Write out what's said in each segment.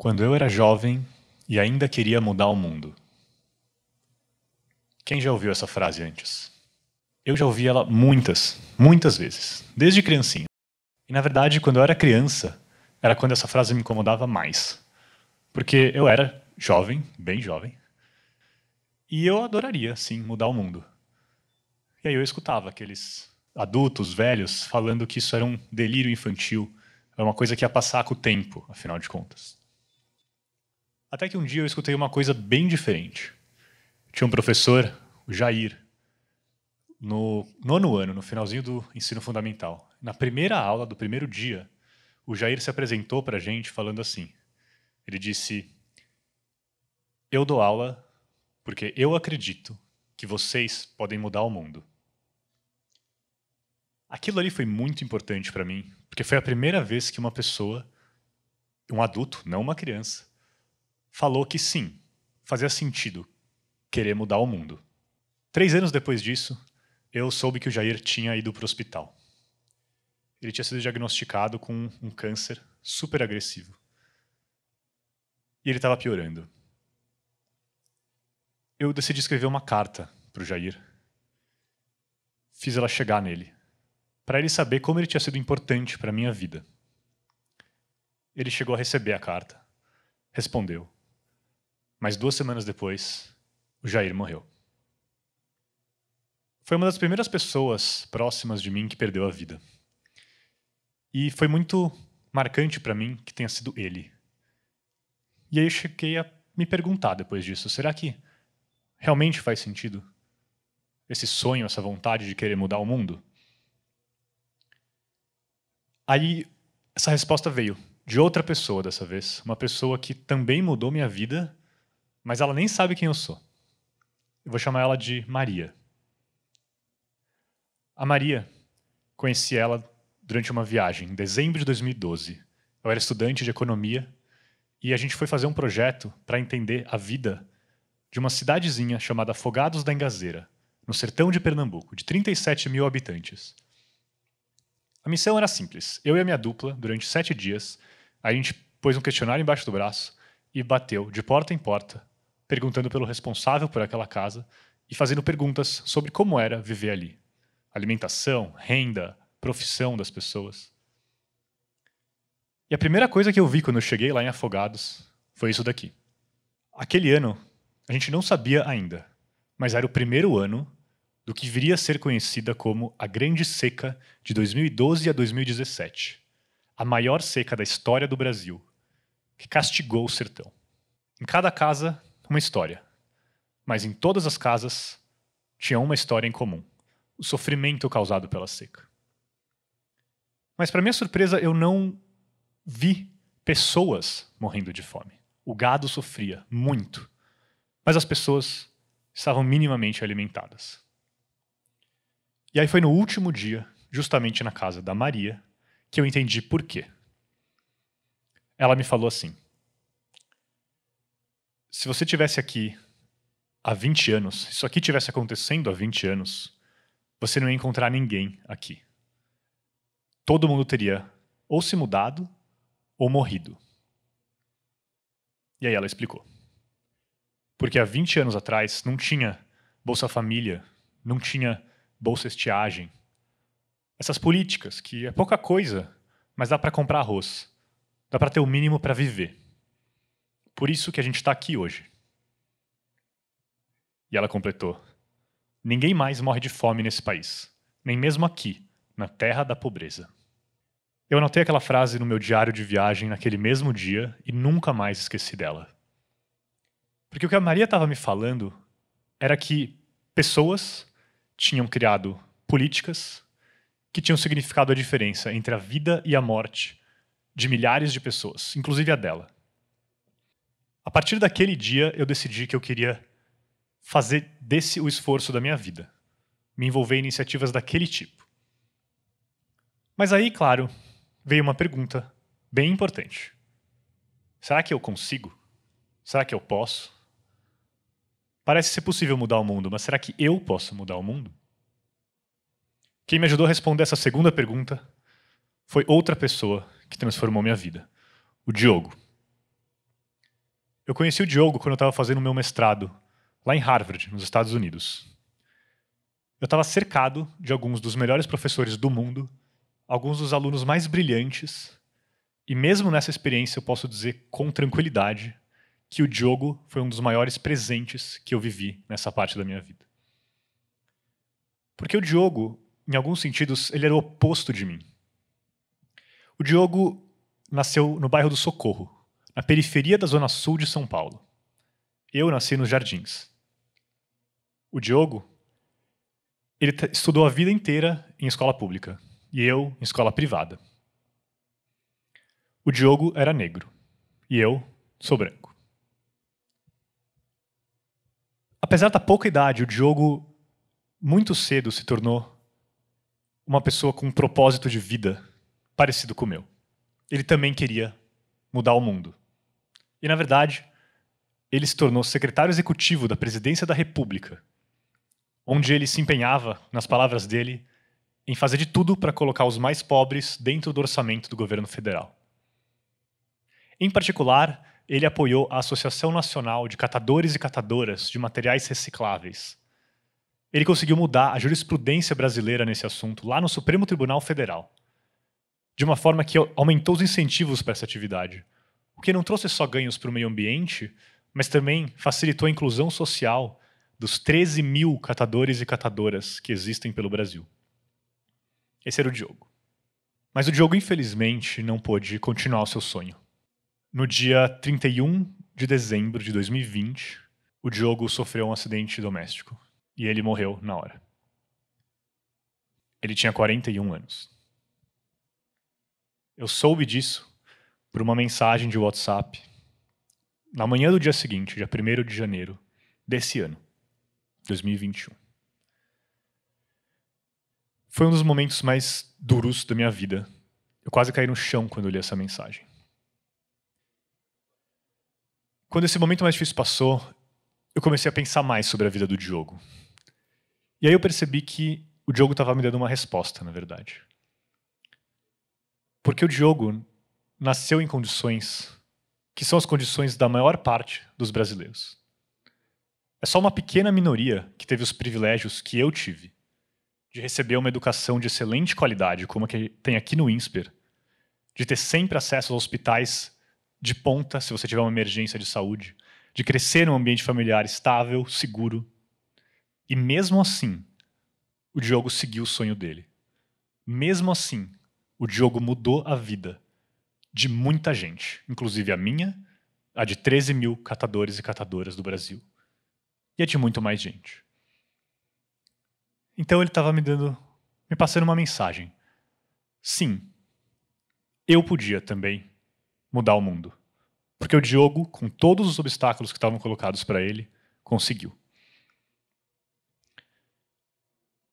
Quando eu era jovem e ainda queria mudar o mundo. Quem já ouviu essa frase antes? Eu já ouvi ela muitas, muitas vezes, desde criancinha. E na verdade, quando eu era criança, era quando essa frase me incomodava mais. Porque eu era jovem, bem jovem, e eu adoraria, sim, mudar o mundo. E aí eu escutava aqueles adultos, velhos, falando que isso era um delírio infantil, era uma coisa que ia passar com o tempo, afinal de contas. Até que um dia eu escutei uma coisa bem diferente. Tinha um professor, o Jair, no nono ano, no finalzinho do ensino fundamental. Na primeira aula do primeiro dia, o Jair se apresentou para a gente falando assim. Ele disse: Eu dou aula porque eu acredito que vocês podem mudar o mundo. Aquilo ali foi muito importante para mim, porque foi a primeira vez que uma pessoa, um adulto, não uma criança, falou que sim, fazia sentido querer mudar o mundo. Três anos depois disso, eu soube que o Jair tinha ido para o hospital. Ele tinha sido diagnosticado com um câncer super agressivo. E ele estava piorando. Eu decidi escrever uma carta para o Jair. Fiz ela chegar nele, para ele saber como ele tinha sido importante para minha vida. Ele chegou a receber a carta, respondeu mas duas semanas depois, o Jair morreu. Foi uma das primeiras pessoas próximas de mim que perdeu a vida. E foi muito marcante para mim que tenha sido ele. E aí eu cheguei a me perguntar depois disso: será que realmente faz sentido? Esse sonho, essa vontade de querer mudar o mundo? Aí essa resposta veio de outra pessoa dessa vez, uma pessoa que também mudou minha vida mas ela nem sabe quem eu sou. Eu vou chamar ela de Maria. A Maria, conheci ela durante uma viagem, em dezembro de 2012. Eu era estudante de economia e a gente foi fazer um projeto para entender a vida de uma cidadezinha chamada Afogados da Engazeira, no sertão de Pernambuco, de 37 mil habitantes. A missão era simples. Eu e a minha dupla, durante sete dias, a gente pôs um questionário embaixo do braço e bateu de porta em porta perguntando pelo responsável por aquela casa e fazendo perguntas sobre como era viver ali. Alimentação, renda, profissão das pessoas. E a primeira coisa que eu vi quando eu cheguei lá em Afogados foi isso daqui. Aquele ano, a gente não sabia ainda, mas era o primeiro ano do que viria a ser conhecida como a Grande Seca de 2012 a 2017, a maior seca da história do Brasil, que castigou o sertão. Em cada casa uma história. Mas em todas as casas tinha uma história em comum: o sofrimento causado pela seca. Mas, para minha surpresa, eu não vi pessoas morrendo de fome. O gado sofria muito, mas as pessoas estavam minimamente alimentadas. E aí foi no último dia, justamente na casa da Maria, que eu entendi por quê. Ela me falou assim: se você tivesse aqui há 20 anos, se isso aqui tivesse acontecendo há 20 anos, você não ia encontrar ninguém aqui. Todo mundo teria ou se mudado ou morrido. E aí ela explicou. Porque há 20 anos atrás não tinha Bolsa Família, não tinha Bolsa Estiagem. Essas políticas que é pouca coisa, mas dá para comprar arroz, dá para ter o mínimo para viver. Por isso que a gente está aqui hoje. E ela completou: Ninguém mais morre de fome nesse país, nem mesmo aqui, na terra da pobreza. Eu anotei aquela frase no meu diário de viagem naquele mesmo dia e nunca mais esqueci dela. Porque o que a Maria estava me falando era que pessoas tinham criado políticas que tinham significado a diferença entre a vida e a morte de milhares de pessoas, inclusive a dela. A partir daquele dia, eu decidi que eu queria fazer desse o esforço da minha vida, me envolver em iniciativas daquele tipo. Mas aí, claro, veio uma pergunta bem importante: será que eu consigo? Será que eu posso? Parece ser possível mudar o mundo, mas será que eu posso mudar o mundo? Quem me ajudou a responder essa segunda pergunta foi outra pessoa que transformou minha vida, o Diogo. Eu conheci o Diogo quando eu estava fazendo o meu mestrado, lá em Harvard, nos Estados Unidos. Eu estava cercado de alguns dos melhores professores do mundo, alguns dos alunos mais brilhantes, e mesmo nessa experiência eu posso dizer com tranquilidade que o Diogo foi um dos maiores presentes que eu vivi nessa parte da minha vida. Porque o Diogo, em alguns sentidos, ele era o oposto de mim. O Diogo nasceu no bairro do Socorro, na periferia da zona sul de São Paulo. Eu nasci nos Jardins. O Diogo, ele estudou a vida inteira em escola pública e eu em escola privada. O Diogo era negro e eu sou branco. Apesar da pouca idade, o Diogo muito cedo se tornou uma pessoa com um propósito de vida parecido com o meu. Ele também queria mudar o mundo. E, na verdade, ele se tornou secretário executivo da Presidência da República, onde ele se empenhava, nas palavras dele, em fazer de tudo para colocar os mais pobres dentro do orçamento do governo federal. Em particular, ele apoiou a Associação Nacional de Catadores e Catadoras de Materiais Recicláveis. Ele conseguiu mudar a jurisprudência brasileira nesse assunto lá no Supremo Tribunal Federal, de uma forma que aumentou os incentivos para essa atividade o que não trouxe só ganhos para o meio ambiente, mas também facilitou a inclusão social dos 13 mil catadores e catadoras que existem pelo Brasil. Esse era o Diogo. Mas o Diogo, infelizmente, não pôde continuar o seu sonho. No dia 31 de dezembro de 2020, o Diogo sofreu um acidente doméstico e ele morreu na hora. Ele tinha 41 anos. Eu soube disso por uma mensagem de WhatsApp na manhã do dia seguinte, dia 1 de janeiro desse ano, 2021. Foi um dos momentos mais duros da minha vida. Eu quase caí no chão quando li essa mensagem. Quando esse momento mais difícil passou, eu comecei a pensar mais sobre a vida do Diogo. E aí eu percebi que o Diogo estava me dando uma resposta, na verdade. Porque o Diogo nasceu em condições que são as condições da maior parte dos brasileiros. É só uma pequena minoria que teve os privilégios que eu tive de receber uma educação de excelente qualidade, como a que tem aqui no INSPER, de ter sempre acesso aos hospitais de ponta se você tiver uma emergência de saúde, de crescer num ambiente familiar estável, seguro. E mesmo assim, o Diogo seguiu o sonho dele. Mesmo assim, o Diogo mudou a vida de muita gente, inclusive a minha, a de 13 mil catadores e catadoras do Brasil, e a de muito mais gente. Então ele estava me dando, me passando uma mensagem. Sim, eu podia também mudar o mundo. Porque o Diogo, com todos os obstáculos que estavam colocados para ele, conseguiu.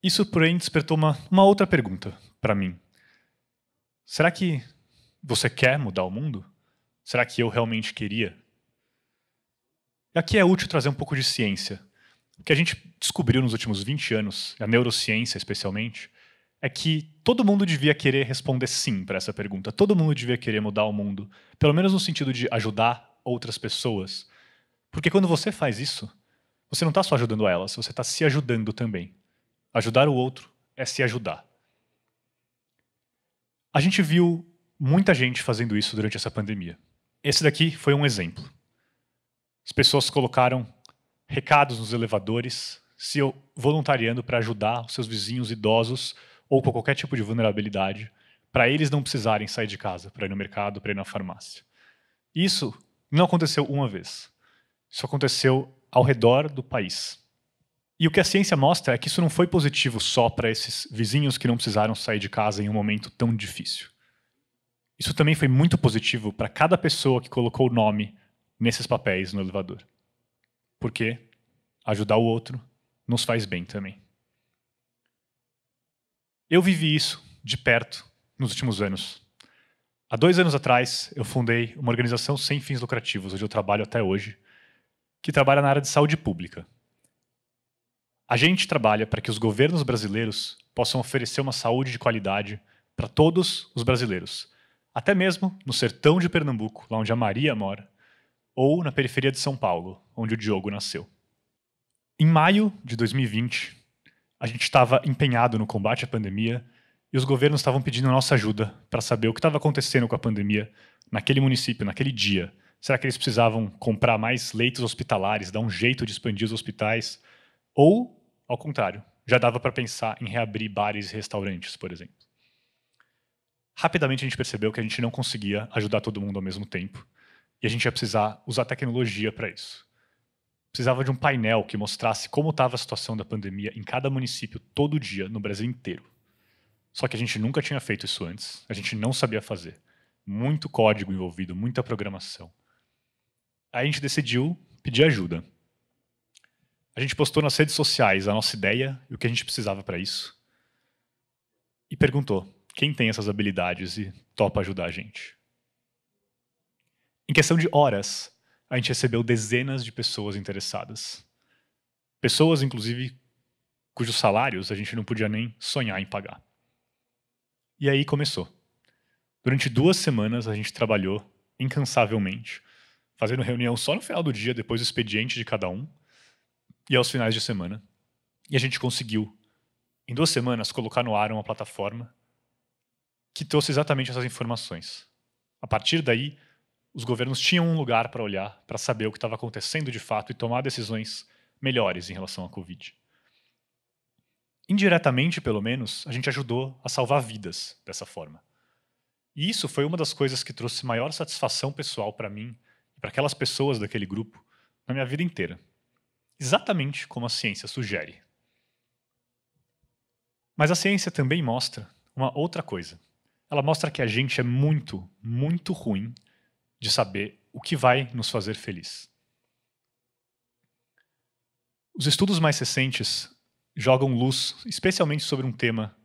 Isso, porém, despertou uma, uma outra pergunta para mim. Será que você quer mudar o mundo? Será que eu realmente queria? E aqui é útil trazer um pouco de ciência. O que a gente descobriu nos últimos 20 anos, a neurociência especialmente, é que todo mundo devia querer responder sim para essa pergunta. Todo mundo devia querer mudar o mundo, pelo menos no sentido de ajudar outras pessoas. Porque quando você faz isso, você não está só ajudando elas, você está se ajudando também. Ajudar o outro é se ajudar. A gente viu muita gente fazendo isso durante essa pandemia. Esse daqui foi um exemplo. As pessoas colocaram recados nos elevadores, se voluntariando para ajudar os seus vizinhos idosos ou com qualquer tipo de vulnerabilidade, para eles não precisarem sair de casa para ir no mercado, para ir na farmácia. Isso não aconteceu uma vez. Isso aconteceu ao redor do país. E o que a ciência mostra é que isso não foi positivo só para esses vizinhos que não precisaram sair de casa em um momento tão difícil. Isso também foi muito positivo para cada pessoa que colocou o nome nesses papéis no elevador. Porque ajudar o outro nos faz bem também. Eu vivi isso de perto nos últimos anos. Há dois anos atrás, eu fundei uma organização sem fins lucrativos, onde eu trabalho até hoje, que trabalha na área de saúde pública. A gente trabalha para que os governos brasileiros possam oferecer uma saúde de qualidade para todos os brasileiros, até mesmo no sertão de Pernambuco, lá onde a Maria mora, ou na periferia de São Paulo, onde o Diogo nasceu. Em maio de 2020, a gente estava empenhado no combate à pandemia e os governos estavam pedindo nossa ajuda para saber o que estava acontecendo com a pandemia naquele município, naquele dia. Será que eles precisavam comprar mais leitos hospitalares, dar um jeito de expandir os hospitais? Ou, ao contrário, já dava para pensar em reabrir bares e restaurantes, por exemplo rapidamente a gente percebeu que a gente não conseguia ajudar todo mundo ao mesmo tempo e a gente ia precisar usar tecnologia para isso. Precisava de um painel que mostrasse como estava a situação da pandemia em cada município todo dia no Brasil inteiro. Só que a gente nunca tinha feito isso antes, a gente não sabia fazer. Muito código envolvido, muita programação. Aí a gente decidiu pedir ajuda. A gente postou nas redes sociais a nossa ideia e o que a gente precisava para isso. E perguntou: quem tem essas habilidades e topa ajudar a gente? Em questão de horas, a gente recebeu dezenas de pessoas interessadas. Pessoas, inclusive, cujos salários a gente não podia nem sonhar em pagar. E aí começou. Durante duas semanas a gente trabalhou incansavelmente, fazendo reunião só no final do dia, depois do expediente de cada um, e aos finais de semana. E a gente conseguiu, em duas semanas, colocar no ar uma plataforma que trouxe exatamente essas informações. A partir daí, os governos tinham um lugar para olhar, para saber o que estava acontecendo de fato e tomar decisões melhores em relação à Covid. Indiretamente, pelo menos, a gente ajudou a salvar vidas dessa forma. E isso foi uma das coisas que trouxe maior satisfação pessoal para mim e para aquelas pessoas daquele grupo na minha vida inteira. Exatamente como a ciência sugere. Mas a ciência também mostra uma outra coisa ela mostra que a gente é muito, muito ruim de saber o que vai nos fazer feliz. Os estudos mais recentes jogam luz especialmente sobre um tema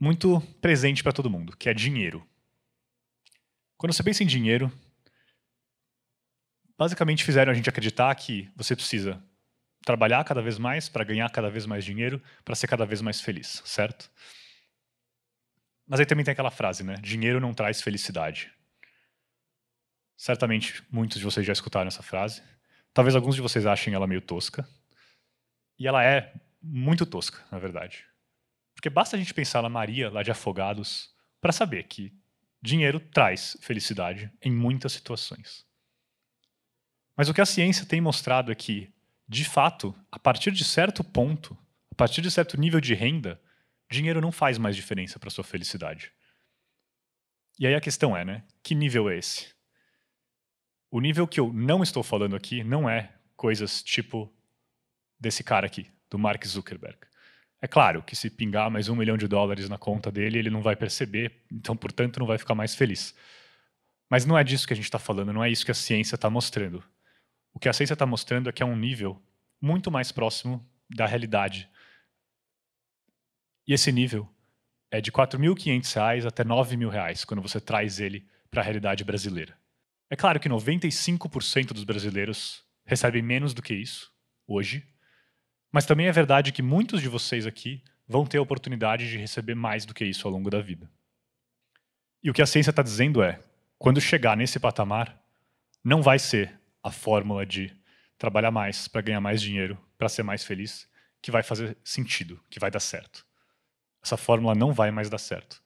muito presente para todo mundo, que é dinheiro. Quando você pensa em dinheiro, basicamente fizeram a gente acreditar que você precisa trabalhar cada vez mais para ganhar cada vez mais dinheiro, para ser cada vez mais feliz, certo? Mas aí também tem aquela frase, né? Dinheiro não traz felicidade. Certamente muitos de vocês já escutaram essa frase. Talvez alguns de vocês achem ela meio tosca. E ela é muito tosca, na verdade. Porque basta a gente pensar na Maria, lá de Afogados, para saber que dinheiro traz felicidade em muitas situações. Mas o que a ciência tem mostrado é que, de fato, a partir de certo ponto, a partir de certo nível de renda, dinheiro não faz mais diferença para sua felicidade. E aí a questão é, né? Que nível é esse? O nível que eu não estou falando aqui não é coisas tipo desse cara aqui, do Mark Zuckerberg. É claro que se pingar mais um milhão de dólares na conta dele, ele não vai perceber, então, portanto, não vai ficar mais feliz. Mas não é disso que a gente está falando, não é isso que a ciência está mostrando. O que a ciência está mostrando é que é um nível muito mais próximo da realidade e esse nível é de R$ 4.500 até R$ 9.000 quando você traz ele para a realidade brasileira. É claro que 95% dos brasileiros recebem menos do que isso hoje, mas também é verdade que muitos de vocês aqui vão ter a oportunidade de receber mais do que isso ao longo da vida. E o que a ciência está dizendo é: quando chegar nesse patamar, não vai ser a fórmula de trabalhar mais para ganhar mais dinheiro, para ser mais feliz, que vai fazer sentido, que vai dar certo essa fórmula não vai mais dar certo.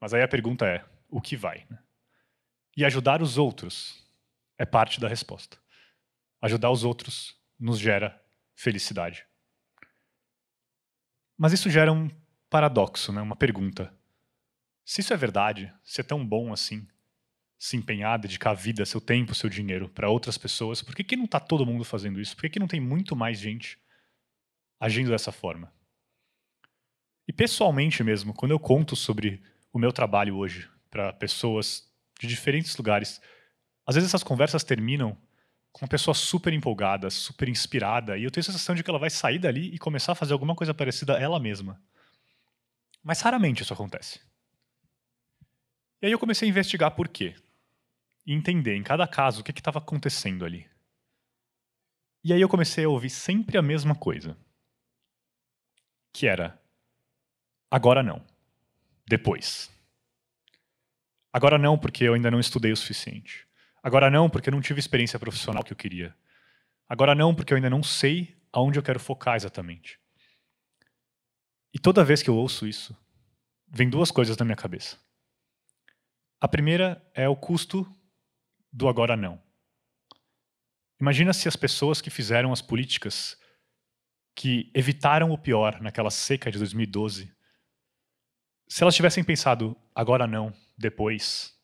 Mas aí a pergunta é: o que vai? Né? E ajudar os outros é parte da resposta. Ajudar os outros nos gera felicidade. Mas isso gera um paradoxo, né? uma pergunta. Se isso é verdade, ser é tão bom assim, se empenhar, dedicar a vida, seu tempo, seu dinheiro para outras pessoas, por que, que não está todo mundo fazendo isso? Por que, que não tem muito mais gente agindo dessa forma? E pessoalmente mesmo, quando eu conto sobre o meu trabalho hoje para pessoas de diferentes lugares, às vezes essas conversas terminam com uma pessoa super empolgada, super inspirada, e eu tenho a sensação de que ela vai sair dali e começar a fazer alguma coisa parecida ela mesma. Mas raramente isso acontece. E aí eu comecei a investigar por quê. E entender em cada caso o que estava acontecendo ali. E aí eu comecei a ouvir sempre a mesma coisa. Que era Agora não. Depois. Agora não, porque eu ainda não estudei o suficiente. Agora não, porque eu não tive experiência profissional que eu queria. Agora não, porque eu ainda não sei aonde eu quero focar exatamente. E toda vez que eu ouço isso, vem duas coisas na minha cabeça. A primeira é o custo do agora não. Imagina se as pessoas que fizeram as políticas que evitaram o pior naquela seca de 2012 se elas tivessem pensado agora não, depois,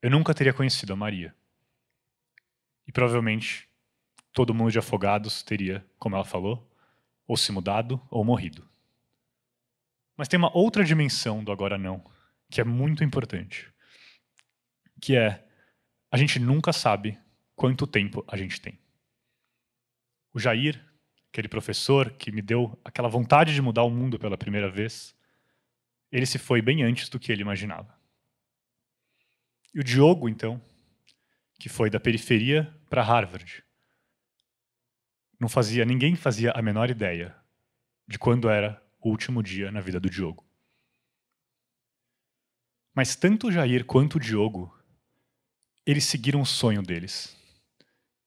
eu nunca teria conhecido a Maria. E provavelmente todo mundo de afogados teria, como ela falou, ou se mudado ou morrido. Mas tem uma outra dimensão do agora não, que é muito importante, que é a gente nunca sabe quanto tempo a gente tem. O Jair, aquele professor que me deu aquela vontade de mudar o mundo pela primeira vez, ele se foi bem antes do que ele imaginava. E o Diogo, então, que foi da periferia para Harvard, não fazia, ninguém fazia a menor ideia de quando era o último dia na vida do Diogo. Mas tanto o Jair quanto o Diogo, eles seguiram o sonho deles.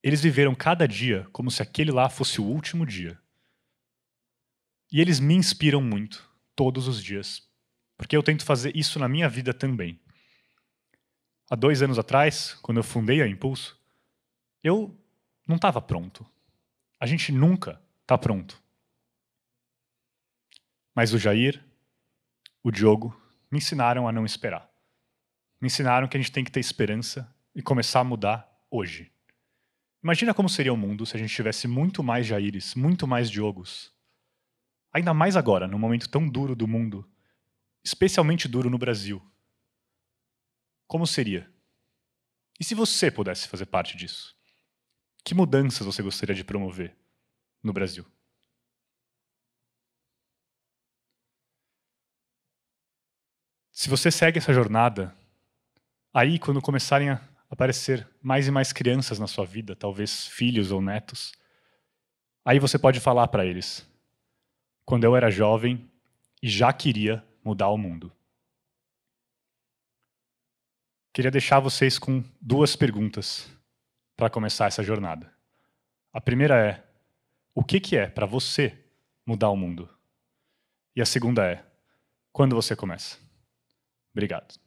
Eles viveram cada dia como se aquele lá fosse o último dia. E eles me inspiram muito, todos os dias, porque eu tento fazer isso na minha vida também. Há dois anos atrás, quando eu fundei a Impulso, eu não estava pronto. A gente nunca está pronto. Mas o Jair, o Diogo, me ensinaram a não esperar. Me ensinaram que a gente tem que ter esperança e começar a mudar hoje. Imagina como seria o mundo se a gente tivesse muito mais Jaires, muito mais Diogos. Ainda mais agora, num momento tão duro do mundo, especialmente duro no Brasil, como seria? E se você pudesse fazer parte disso? Que mudanças você gostaria de promover no Brasil? Se você segue essa jornada, aí quando começarem a aparecer mais e mais crianças na sua vida, talvez filhos ou netos, aí você pode falar para eles: quando eu era jovem e já queria mudar o mundo. Queria deixar vocês com duas perguntas para começar essa jornada. A primeira é: o que, que é para você mudar o mundo? E a segunda é: quando você começa? Obrigado.